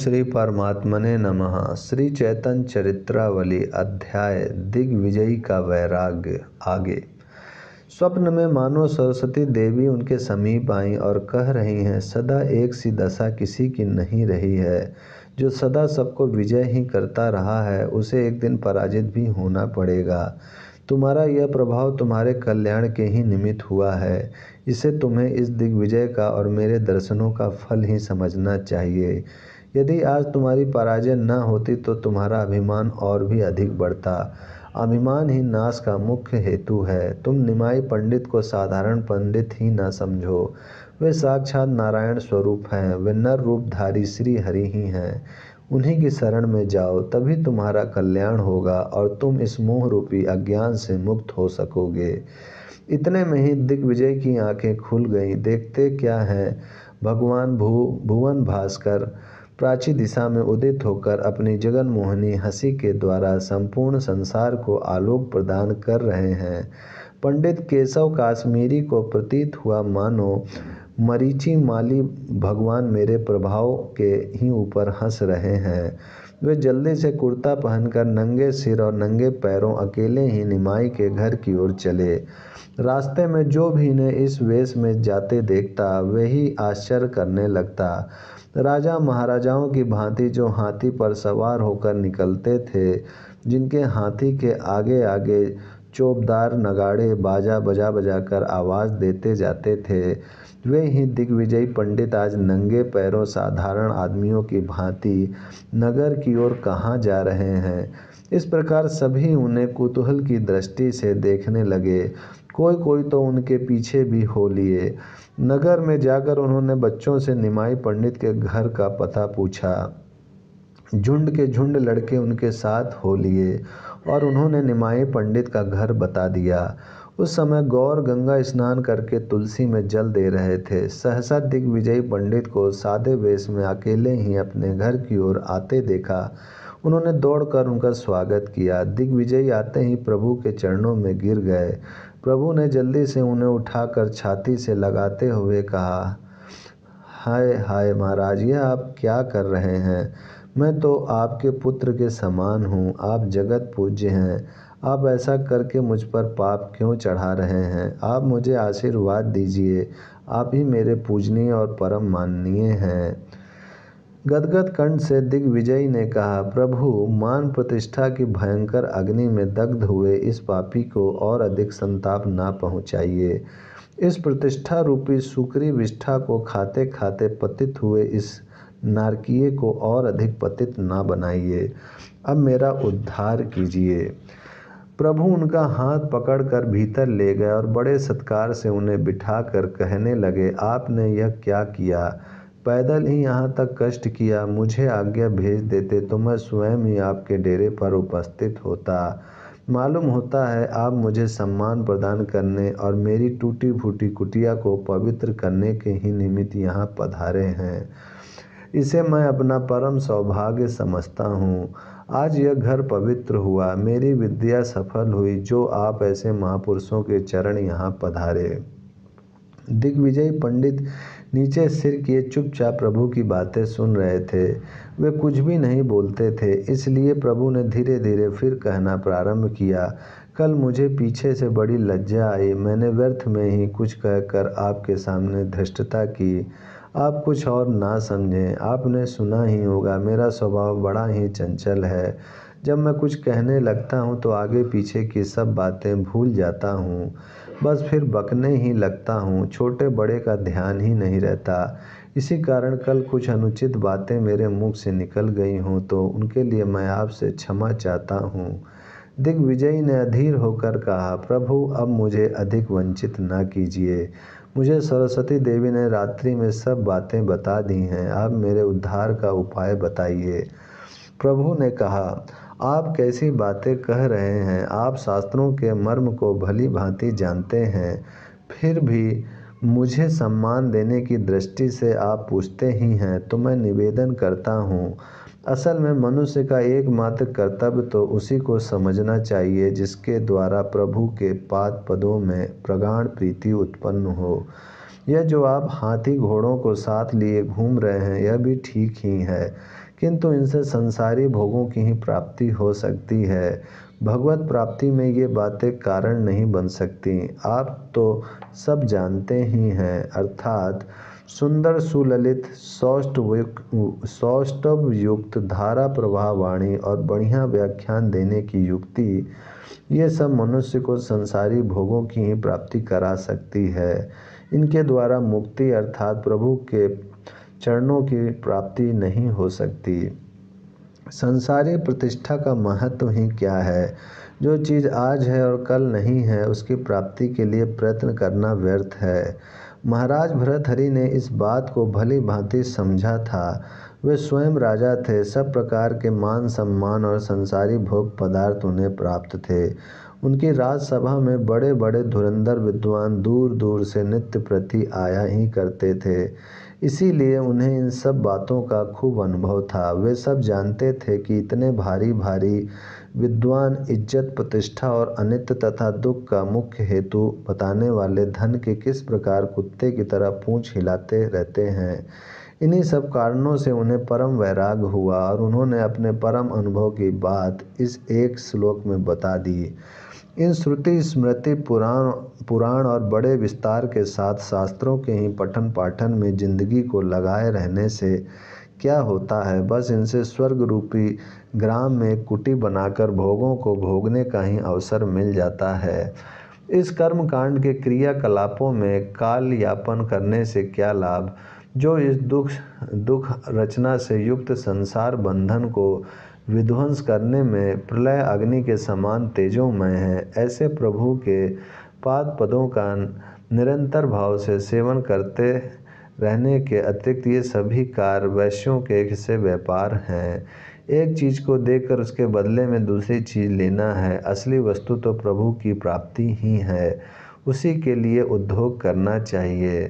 श्री परमात्मने नमः श्री चैतन चरित्रावली अध्याय दिग्विजयी का वैराग्य आगे स्वप्न में मानो सरस्वती देवी उनके समीप आई और कह रही हैं सदा एक सी दशा किसी की नहीं रही है जो सदा सबको विजय ही करता रहा है उसे एक दिन पराजित भी होना पड़ेगा तुम्हारा यह प्रभाव तुम्हारे कल्याण के ही निमित्त हुआ है इसे तुम्हें इस दिग्विजय का और मेरे दर्शनों का फल ही समझना चाहिए यदि आज तुम्हारी पराजय न होती तो तुम्हारा अभिमान और भी अधिक बढ़ता अभिमान ही नाश का मुख्य हेतु है तुम निमाई पंडित को साधारण पंडित ही न समझो वे साक्षात नारायण स्वरूप हैं वे नर रूपधारी श्री हरि ही हैं उन्हीं की शरण में जाओ तभी तुम्हारा कल्याण होगा और तुम इस मोह रूपी अज्ञान से मुक्त हो सकोगे इतने में ही दिग्विजय की आंखें खुल गईं देखते क्या हैं भगवान भू भुवन भास्कर प्राची दिशा में उदित होकर अपनी जगनमोहनी हंसी के द्वारा संपूर्ण संसार को आलोक प्रदान कर रहे हैं पंडित केशव काश्मीरी को प्रतीत हुआ मानो मरीची माली भगवान मेरे प्रभाव के ही ऊपर हंस रहे हैं वे जल्दी से कुर्ता पहनकर नंगे सिर और नंगे पैरों अकेले ही निमाई के घर की ओर चले रास्ते में जो भी इन्हें इस वेश में जाते देखता वही आश्चर्य करने लगता राजा महाराजाओं की भांति जो हाथी पर सवार होकर निकलते थे जिनके हाथी के आगे आगे चोबदार नगाड़े बाजा बजा बजा कर आवाज़ देते जाते थे वे ही दिग्विजयी पंडित आज नंगे पैरों साधारण आदमियों की भांति नगर की ओर कहाँ जा रहे हैं इस प्रकार सभी उन्हें कुतूहल की दृष्टि से देखने लगे कोई कोई तो उनके पीछे भी हो लिए नगर में जाकर उन्होंने बच्चों से निमाई पंडित के घर का पता पूछा झुंड के झुंड लड़के उनके साथ हो लिए और उन्होंने निमाई पंडित का घर बता दिया उस समय गौर गंगा स्नान करके तुलसी में जल दे रहे थे सहसा दिग्विजयी पंडित को सादे वेश में अकेले ही अपने घर की ओर आते देखा उन्होंने दौड़कर उनका स्वागत किया दिग्विजयी आते ही प्रभु के चरणों में गिर गए प्रभु ने जल्दी से उन्हें उठाकर छाती से लगाते हुए कहा हाय हाय महाराज यह आप क्या कर रहे हैं मैं तो आपके पुत्र के समान हूँ आप जगत पूज्य हैं आप ऐसा करके मुझ पर पाप क्यों चढ़ा रहे हैं आप मुझे आशीर्वाद दीजिए आप ही मेरे पूजनीय और परम माननीय हैं गदगद कंठ से दिग्विजयी ने कहा प्रभु मान प्रतिष्ठा की भयंकर अग्नि में दग्ध हुए इस पापी को और अधिक संताप ना पहुँचाइए इस प्रतिष्ठा रूपी सुकरी विष्ठा को खाते खाते पतित हुए इस नारकीय को और अधिक पतित ना बनाइए अब मेरा उद्धार कीजिए प्रभु उनका हाथ पकड़कर भीतर ले गए और बड़े सत्कार से उन्हें बिठा कर कहने लगे आपने यह क्या किया पैदल ही यहाँ तक कष्ट किया मुझे आज्ञा भेज देते तो मैं स्वयं ही आपके डेरे पर उपस्थित होता मालूम होता है आप मुझे सम्मान प्रदान करने और मेरी टूटी फूटी कुटिया को पवित्र करने के ही निमित्त यहाँ पधारे हैं इसे मैं अपना परम सौभाग्य समझता हूँ आज यह घर पवित्र हुआ मेरी विद्या सफल हुई जो आप ऐसे महापुरुषों के चरण यहाँ पधारे दिग्विजय पंडित नीचे सिर किए चुपचाप प्रभु की बातें सुन रहे थे वे कुछ भी नहीं बोलते थे इसलिए प्रभु ने धीरे धीरे फिर कहना प्रारंभ किया कल मुझे पीछे से बड़ी लज्जा आई मैंने व्यर्थ में ही कुछ कहकर आपके सामने धृष्टता की आप कुछ और ना समझें आपने सुना ही होगा मेरा स्वभाव बड़ा ही चंचल है जब मैं कुछ कहने लगता हूँ तो आगे पीछे की सब बातें भूल जाता हूँ बस फिर बकने ही लगता हूँ छोटे बड़े का ध्यान ही नहीं रहता इसी कारण कल कुछ अनुचित बातें मेरे मुख से निकल गई हों तो उनके लिए मैं आपसे क्षमा चाहता हूँ दिग्विजय ने अधीर होकर कहा प्रभु अब मुझे अधिक वंचित न कीजिए मुझे सरस्वती देवी ने रात्रि में सब बातें बता दी हैं आप मेरे उद्धार का उपाय बताइए प्रभु ने कहा आप कैसी बातें कह रहे हैं आप शास्त्रों के मर्म को भली भांति जानते हैं फिर भी मुझे सम्मान देने की दृष्टि से आप पूछते ही हैं तो मैं निवेदन करता हूँ असल में मनुष्य का एकमात्र कर्तव्य तो उसी को समझना चाहिए जिसके द्वारा प्रभु के पाद पदों में प्रगाढ़ प्रीति उत्पन्न हो यह जो आप हाथी घोड़ों को साथ लिए घूम रहे हैं यह भी ठीक ही है किंतु इनसे संसारी भोगों की ही प्राप्ति हो सकती है भगवत प्राप्ति में ये बातें कारण नहीं बन सकती आप तो सब जानते ही हैं अर्थात सुंदर सुललित सौष्ट सौष्टव युक्त धारा प्रवाह वाणी और बढ़िया व्याख्यान देने की युक्ति ये सब मनुष्य को संसारी भोगों की ही प्राप्ति करा सकती है इनके द्वारा मुक्ति अर्थात प्रभु के चरणों की प्राप्ति नहीं हो सकती संसारी प्रतिष्ठा का महत्व ही क्या है जो चीज़ आज है और कल नहीं है उसकी प्राप्ति के लिए प्रयत्न करना व्यर्थ है महाराज भरतहरि ने इस बात को भली भांति समझा था वे स्वयं राजा थे सब प्रकार के मान सम्मान और संसारी भोग पदार्थ उन्हें प्राप्त थे उनकी राजसभा में बड़े बड़े धुरंधर विद्वान दूर दूर से नित्य प्रति आया ही करते थे इसीलिए उन्हें इन सब बातों का खूब अनुभव था वे सब जानते थे कि इतने भारी भारी विद्वान इज्जत प्रतिष्ठा और अनित्य तथा दुख का मुख्य हेतु बताने वाले धन के किस प्रकार कुत्ते की तरह पूँछ हिलाते रहते हैं इन्हीं सब कारणों से उन्हें परम वैराग हुआ और उन्होंने अपने परम अनुभव की बात इस एक श्लोक में बता दी इन श्रुति स्मृति पुराण पुराण और बड़े विस्तार के साथ शास्त्रों के ही पठन पाठन में जिंदगी को लगाए रहने से क्या होता है बस इनसे स्वर्ग रूपी ग्राम में कुटी बनाकर भोगों को भोगने का ही अवसर मिल जाता है इस कर्मकांड के क्रियाकलापों में काल यापन करने से क्या लाभ जो इस दुख दुख रचना से युक्त संसार बंधन को विध्वंस करने में प्रलय अग्नि के समान तेजोमय है ऐसे प्रभु के पाद पदों का निरंतर भाव से सेवन करते रहने के अतिरिक्त ये सभी कार्य वैश्यों के हिस्से व्यापार हैं एक चीज़ को देखकर उसके बदले में दूसरी चीज़ लेना है असली वस्तु तो प्रभु की प्राप्ति ही है उसी के लिए उद्योग करना चाहिए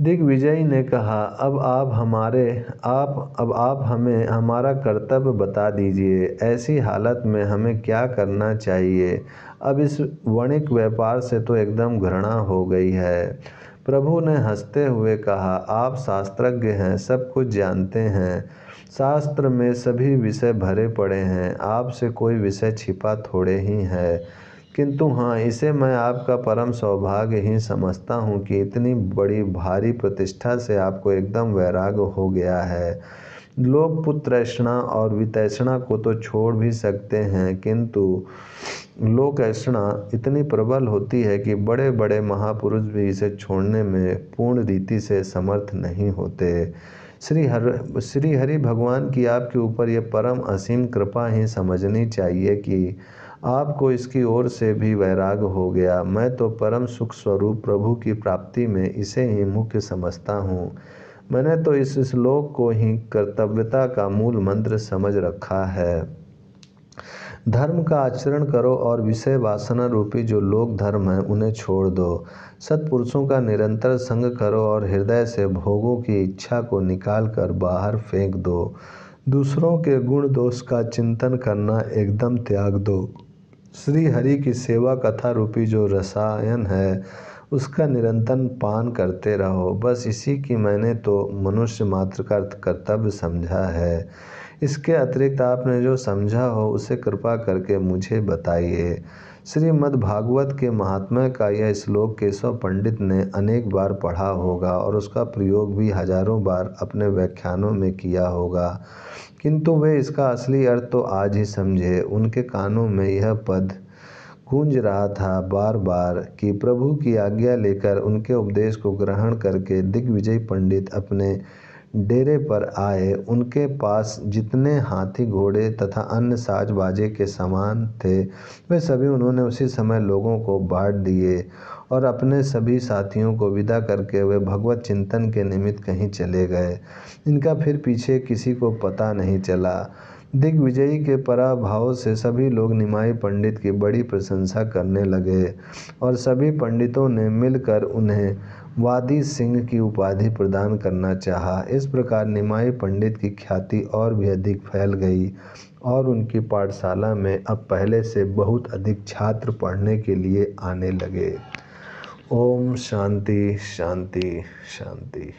दिग्विजय ने कहा अब आप हमारे आप अब आप हमें हमारा कर्तव्य बता दीजिए ऐसी हालत में हमें क्या करना चाहिए अब इस वणिक व्यापार से तो एकदम घृणा हो गई है प्रभु ने हंसते हुए कहा आप शास्त्रज्ञ हैं सब कुछ जानते हैं शास्त्र में सभी विषय भरे पड़े हैं आपसे कोई विषय छिपा थोड़े ही है किंतु हाँ इसे मैं आपका परम सौभाग्य ही समझता हूँ कि इतनी बड़ी भारी प्रतिष्ठा से आपको एकदम वैराग हो गया है लोग पुत्रैषणा और वितैषणा को तो छोड़ भी सकते हैं किंतु लोकषणा इतनी प्रबल होती है कि बड़े बड़े महापुरुष भी इसे छोड़ने में पूर्ण रीति से समर्थ नहीं होते श्री हर श्री हरि भगवान की आपके ऊपर ये परम असीम कृपा ही समझनी चाहिए कि आपको इसकी ओर से भी वैराग हो गया मैं तो परम सुख स्वरूप प्रभु की प्राप्ति में इसे ही मुख्य समझता हूँ मैंने तो इस श्लोक को ही कर्तव्यता का मूल मंत्र समझ रखा है धर्म का आचरण करो और विषय वासना रूपी जो लोक धर्म है उन्हें छोड़ दो सत्पुरुषों का निरंतर संग करो और हृदय से भोगों की इच्छा को निकाल कर बाहर फेंक दो दूसरों के गुण दोष का चिंतन करना एकदम त्याग दो श्री हरि की सेवा कथा रूपी जो रसायन है उसका निरंतर पान करते रहो बस इसी की मैंने तो मनुष्य मात्र का कर्तव्य समझा है इसके अतिरिक्त आपने जो समझा हो उसे कृपा करके मुझे बताइए श्रीमद्भागवत के महात्मा का यह श्लोक केशव पंडित ने अनेक बार पढ़ा होगा और उसका प्रयोग भी हजारों बार अपने व्याख्यानों में किया होगा किंतु वे इसका असली अर्थ तो आज ही समझे उनके कानों में यह पद गूंज रहा था बार बार कि प्रभु की आज्ञा लेकर उनके उपदेश को ग्रहण करके दिग्विजय पंडित अपने डेरे पर आए उनके पास जितने हाथी घोड़े तथा अन्य साज बाजे के सामान थे वे सभी उन्होंने उसी समय लोगों को बाँट दिए और अपने सभी साथियों को विदा करके वे भगवत चिंतन के निमित्त कहीं चले गए इनका फिर पीछे किसी को पता नहीं चला दिग्विजयी के पराभाव से सभी लोग निमाई पंडित की बड़ी प्रशंसा करने लगे और सभी पंडितों ने मिलकर उन्हें वादी सिंह की उपाधि प्रदान करना चाहा इस प्रकार निमाई पंडित की ख्याति और भी अधिक फैल गई और उनकी पाठशाला में अब पहले से बहुत अधिक छात्र पढ़ने के लिए आने लगे ओम शांति शांति शांति